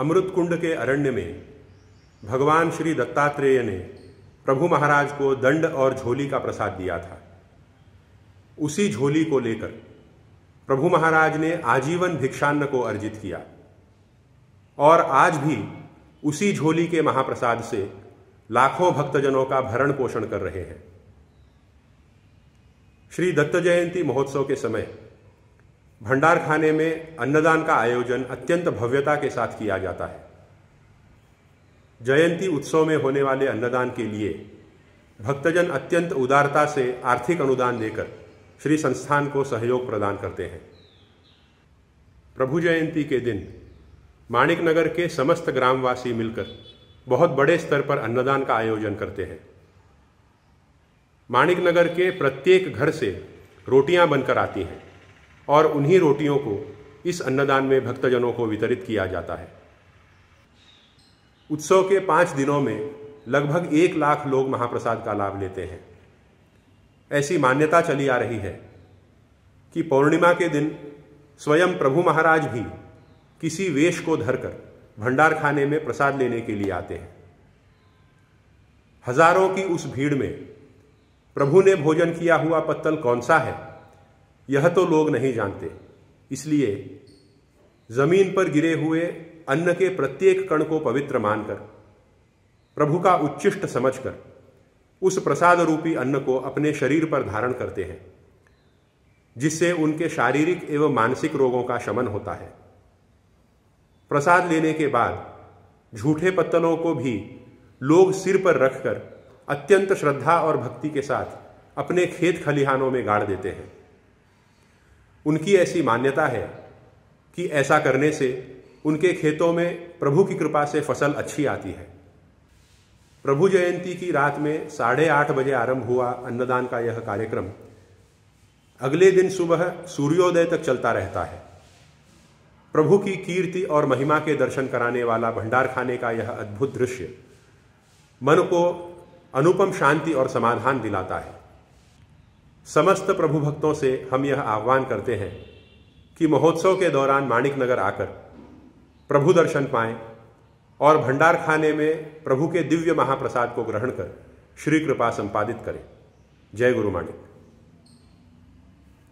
अमृत कुंड के अरण्य में भगवान श्री दत्तात्रेय ने प्रभु महाराज को दंड और झोली का प्रसाद दिया था उसी झोली को लेकर प्रभु महाराज ने आजीवन भिक्षान्न को अर्जित किया और आज भी उसी झोली के महाप्रसाद से लाखों भक्तजनों का भरण पोषण कर रहे हैं श्री दत्त जयंती महोत्सव के समय भंडार खाने में अन्नदान का आयोजन अत्यंत भव्यता के साथ किया जाता है जयंती उत्सव में होने वाले अन्नदान के लिए भक्तजन अत्यंत उदारता से आर्थिक अनुदान देकर श्री संस्थान को सहयोग प्रदान करते हैं प्रभु जयंती के दिन माणिक नगर के समस्त ग्रामवासी मिलकर बहुत बड़े स्तर पर अन्नदान का आयोजन करते हैं माणिक नगर के प्रत्येक घर से रोटियां बनकर आती हैं और उन्हीं रोटियों को इस अन्नदान में भक्तजनों को वितरित किया जाता है उत्सव के पांच दिनों में लगभग एक लाख लोग महाप्रसाद का लाभ लेते हैं ऐसी मान्यता चली आ रही है कि पौर्णिमा के दिन स्वयं प्रभु महाराज भी किसी वेश को धरकर भंडार खाने में प्रसाद लेने के लिए आते हैं हजारों की उस भीड़ में प्रभु ने भोजन किया हुआ पत्तल कौन सा है यह तो लोग नहीं जानते इसलिए जमीन पर गिरे हुए अन्न के प्रत्येक कण को पवित्र मानकर प्रभु का उच्चिष्ट समझकर उस प्रसाद रूपी अन्न को अपने शरीर पर धारण करते हैं जिससे उनके शारीरिक एवं मानसिक रोगों का शमन होता है प्रसाद लेने के बाद झूठे पत्तलों को भी लोग सिर पर रखकर अत्यंत श्रद्धा और भक्ति के साथ अपने खेत खलिहानों में गाड़ देते हैं उनकी ऐसी मान्यता है कि ऐसा करने से उनके खेतों में प्रभु की कृपा से फसल अच्छी आती है प्रभु जयंती की रात में साढ़े आठ बजे आरंभ हुआ अन्नदान का यह कार्यक्रम अगले दिन सुबह सूर्योदय तक चलता रहता है प्रभु की कीर्ति और महिमा के दर्शन कराने वाला भंडार खाने का यह अद्भुत दृश्य मन को अनुपम शांति और समाधान दिलाता है समस्त प्रभु भक्तों से हम यह आह्वान करते हैं कि महोत्सव के दौरान माणिक नगर आकर प्रभु दर्शन पाएं और भंडार खाने में प्रभु के दिव्य महाप्रसाद को ग्रहण कर श्री कृपा संपादित करें जय गुरु माणिक